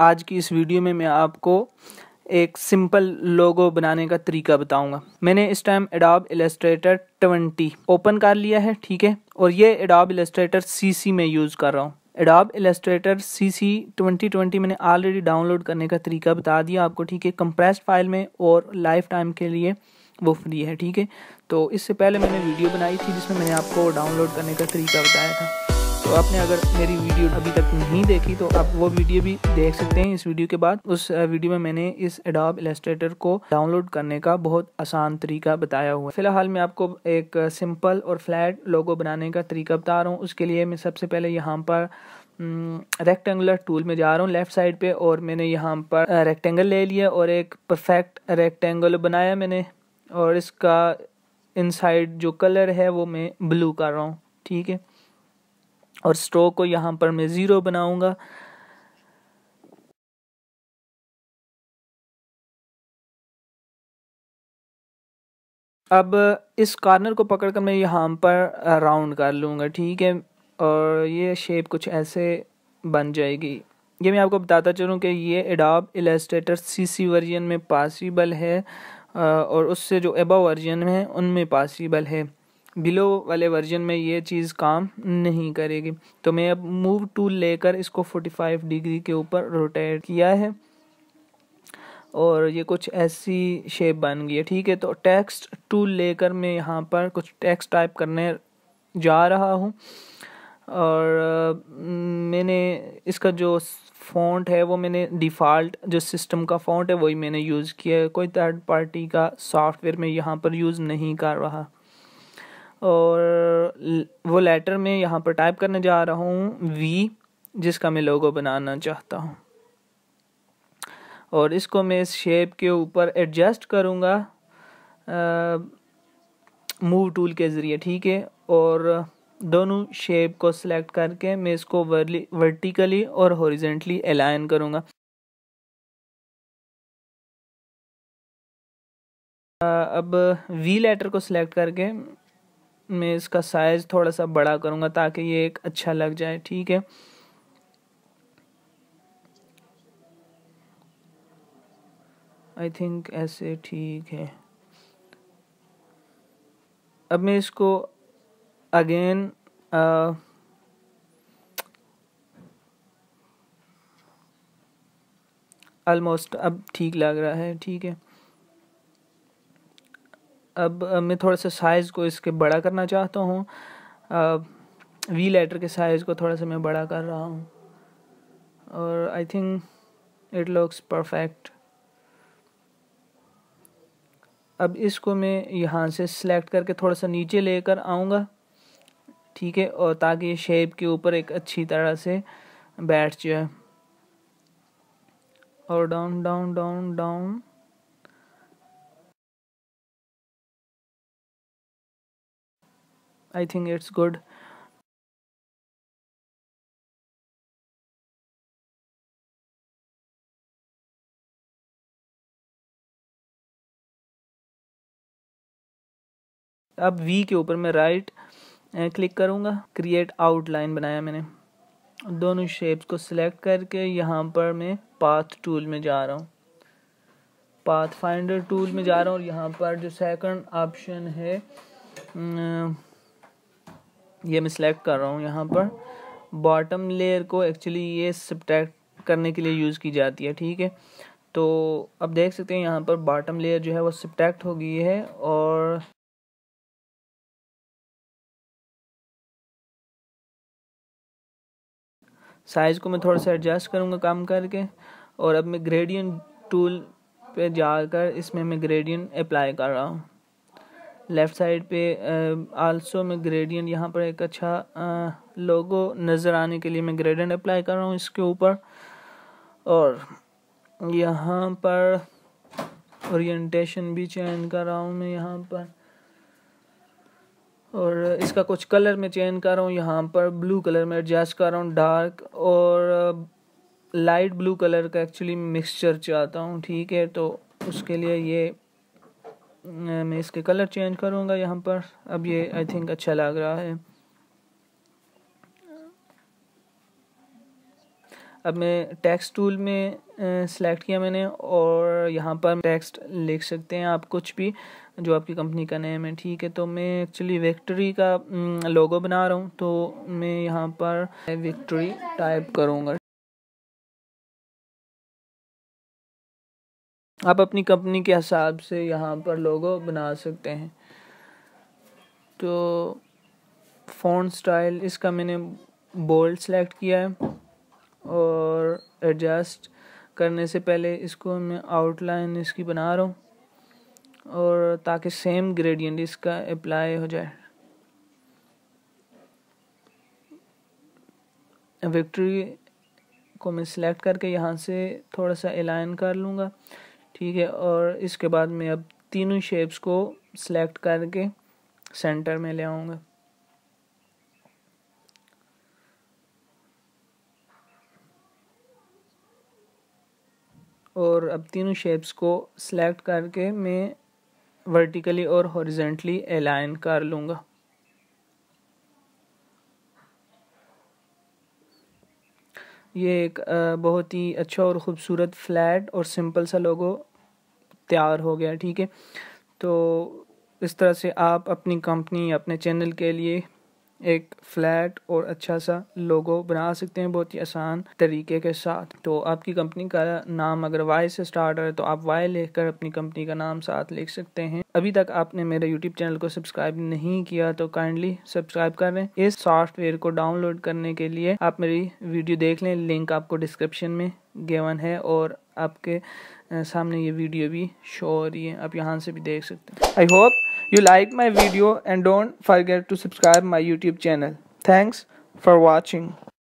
आज की इस वीडियो में मैं आपको एक सिंपल लोगो बनाने का तरीका बताऊंगा मैंने इस टाइम एडोब इलेस्ट्रेटर 20 ओपन कर लिया है ठीक है और ये एडोब इलेस्ट्रेटर सीसी में यूज़ कर रहा हूँ एडोब इलेस्ट्रेटर सीसी 2020 मैंने ऑलरेडी डाउनलोड करने का तरीका बता दिया आपको ठीक है कंप्रेस्ड फाइल में और लाइफ टाइम के लिए वो फ्री है ठीक है तो इससे पहले मैंने वीडियो बनाई थी जिसमें मैंने आपको डाउनलोड करने का तरीका बताया था तो आपने अगर मेरी वीडियो अभी तक नहीं देखी तो आप वो वीडियो भी देख सकते हैं इस वीडियो के बाद उस वीडियो में मैंने इस एडॉब इलेस्ट्रेटर को डाउनलोड करने का बहुत आसान तरीका बताया हुआ है फिलहाल मैं आपको एक सिंपल और फ्लैट लोगो बनाने का तरीका बता रहा हूँ उसके लिए मैं सबसे पहले यहाँ पर रेक्टेंगुलर टूल में जा रहा हूँ लेफ़्ट साइड पे और मैंने यहाँ पर रेक्टेंगल ले लिया और एक परफेक्ट रेक्टेंगल बनाया मैंने और इसका इनसाइड जो कलर है वो मैं ब्लू कर रहा हूँ ठीक है और स्ट्रोक को यहाँ पर मैं ज़ीरो बनाऊँगा अब इस कॉर्नर को पकड़ कर मैं यहाँ पर राउंड कर लूँगा ठीक है और ये शेप कुछ ऐसे बन जाएगी ये मैं आपको बताता चलूँ कि ये एडाब इलास्ट्रेटर सीसी वर्जन में पॉसिबल है और उससे जो एबो वर्जन है उनमें पॉसिबल है बिलो वाले वर्जन में ये चीज़ काम नहीं करेगी तो मैं अब मूव टूल लेकर इसको 45 डिग्री के ऊपर रोटेट किया है और ये कुछ ऐसी शेप बन गई है ठीक है तो टेक्स्ट टूल लेकर मैं यहाँ पर कुछ टेक्स्ट टाइप करने जा रहा हूँ और मैंने इसका जो फ़ॉन्ट है वो मैंने डिफ़ॉल्ट जो सिस्टम का फ़ॉन्ट है वही मैंने यूज़ किया है कोई थर्ड पार्टी का सॉफ्टवेयर मैं यहाँ पर यूज़ नहीं कर रहा और वो लेटर में यहाँ पर टाइप करने जा रहा हूँ वी जिसका मैं लोगो बनाना चाहता हूँ और इसको मैं इस शेप के ऊपर एडजस्ट करूँगा मूव टूल के ज़रिए ठीक है और दोनों शेप को सिलेक्ट करके मैं इसको वर्टिकली और हॉरिजेंटली अलाइन करूँगा अब वी लेटर को सिलेक्ट करके मैं इसका साइज़ थोड़ा सा बड़ा करूँगा ताकि ये एक अच्छा लग जाए ठीक है आई थिंक ऐसे ठीक है अब मैं इसको अगेन ऑलमोस्ट अब ठीक लग रहा है ठीक है अब मैं थोड़ा सा साइज़ को इसके बड़ा करना चाहता हूँ वी लेटर के साइज़ को थोड़ा सा मैं बड़ा कर रहा हूँ और I think it looks perfect अब इसको मैं यहाँ से सिलेक्ट करके थोड़ा सा नीचे लेकर आऊँगा ठीक है और ताकि ये शेप के ऊपर एक अच्छी तरह से बैठ जाए और down down down down i think it's good अब वी के ऊपर मैं राइट क्लिक eh, करूंगा क्रिएट आउटलाइन बनाया मैंने दोनों शेप्स को सिलेक्ट करके यहाँ पर मैं पाथ टूल में जा रहा हूँ पाथ फाइंडर टूल में जा रहा हूँ और यहाँ पर जो सेकंड ऑप्शन है mm, ये मैं सिलेक्ट कर रहा हूँ यहाँ पर बॉटम लेयर को एक्चुअली ये सब्ट्रैक्ट करने के लिए यूज़ की जाती है ठीक है तो अब देख सकते हैं यहाँ पर बॉटम लेयर जो है वो सब्ट्रैक्ट हो गई है और साइज़ को मैं थोड़ा सा एडजस्ट करूँगा काम करके और अब मैं ग्रेडियन टूल पे जाकर इसमें मैं ग्रेडियन अप्लाई कर रहा हूँ लेफ़्ट साइड पे आल्सो में ग्रेडियंट यहाँ पर एक अच्छा लोगो नज़र आने के लिए मैं ग्रेडियंट अप्लाई कर रहा हूँ इसके ऊपर और यहाँ पर ओरिएंटेशन भी चेंज कर रहा हूँ मैं यहाँ पर और इसका कुछ कलर में चेंज कर रहा हूँ यहाँ पर ब्लू कलर में एडजस्ट कर रहा हूँ डार्क और लाइट ब्लू कलर का एक्चुअली मिक्सचर चाहता हूँ ठीक है तो उसके लिए ये मैं इसके कलर चेंज करूँगा यहाँ पर अब ये आई थिंक अच्छा लग रहा है अब मैं टेक्स्ट टूल में सेलेक्ट किया मैंने और यहाँ पर टेक्स्ट लिख सकते हैं आप कुछ भी जो आपकी कंपनी का नेम है ठीक है तो मैं एक्चुअली विक्ट्री का लोगो बना रहा हूँ तो मैं यहाँ पर विक्ट्री टाइप करूँगा आप अपनी कंपनी के हिसाब से यहाँ पर लोगो बना सकते हैं तो फ़ॉन्ट स्टाइल इसका मैंने बोल्ड सेलेक्ट किया है और एडजस्ट करने से पहले इसको मैं आउटलाइन इसकी बना रहा हूँ और ताकि सेम ग्रेडियंट इसका अप्लाई हो जाए विक्ट्री को मैं सिलेक्ट करके यहाँ से थोड़ा सा अलाइन कर लूँगा ठीक है और इसके बाद मैं अब तीनों शेप्स को सिलेक्ट करके सेंटर में ले आऊँगा और अब तीनों शेप्स को सिलेक्ट करके मैं वर्टिकली और हॉरिजेंटली अलाइन कर लूँगा ये एक बहुत ही अच्छा और ख़ूबसूरत फ्लैट और सिंपल सा लोगो तैयार हो गया ठीक है तो इस तरह से आप अपनी कंपनी अपने चैनल के लिए एक फ्लैट और अच्छा सा लोगो बना सकते हैं बहुत ही आसान तरीके के साथ तो आपकी कंपनी का नाम अगर वाई से स्टार्ट है तो आप वाई लिखकर अपनी कंपनी का नाम साथ लिख सकते हैं अभी तक आपने मेरे यूट्यूब चैनल को सब्सक्राइब नहीं किया तो काइंडली सब्सक्राइब कर लें इस सॉफ्टवेयर को डाउनलोड करने के लिए आप मेरी वीडियो देख लें लिंक आपको डिस्क्रिप्शन में गेवन है और आपके सामने ये वीडियो भी शो हो रही है आप यहाँ से भी देख सकते हैं I hope you like my video and don't forget to subscribe my youtube channel thanks for watching